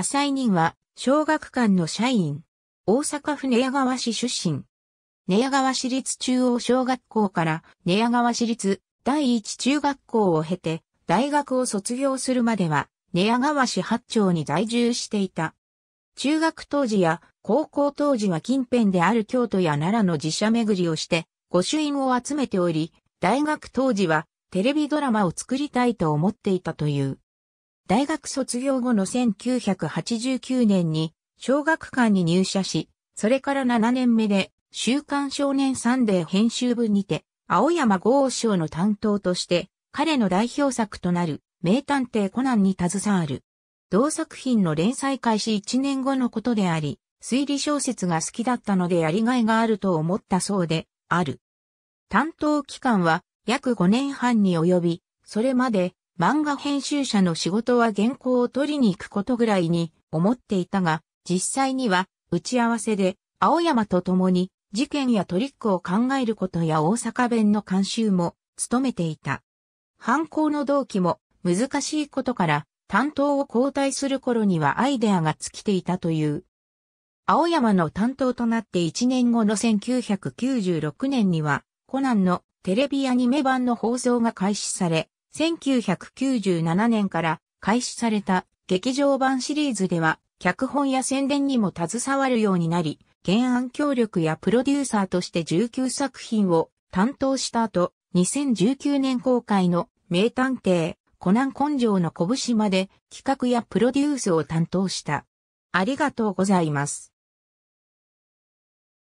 浅井人は、小学館の社員。大阪府寝屋川市出身。寝屋川市立中央小学校から寝屋川市立第一中学校を経て、大学を卒業するまでは、寝屋川市八丁に在住していた。中学当時や高校当時は近辺である京都や奈良の寺社巡りをして、御朱印を集めており、大学当時はテレビドラマを作りたいと思っていたという。大学卒業後の1989年に小学館に入社し、それから7年目で週刊少年サンデー編集部にて、青山豪賞の担当として、彼の代表作となる名探偵コナンに携わる。同作品の連載開始1年後のことであり、推理小説が好きだったのでやりがいがあると思ったそうで、ある。担当期間は約5年半に及び、それまで漫画編集者の仕事は原稿を取りに行くことぐらいに思っていたが、実際には打ち合わせで青山と共に事件やトリックを考えることや大阪弁の監修も務めていた。犯行の動機も難しいことから担当を交代する頃にはアイデアが尽きていたという。青山の担当となって1年後の1996年にはコナンのテレビアニメ版の放送が開始され、1997年から開始された劇場版シリーズでは、脚本や宣伝にも携わるようになり、原案協力やプロデューサーとして19作品を担当した後、2019年公開の名探偵、コナン根性の拳まで企画やプロデュースを担当した。ありがとうございます。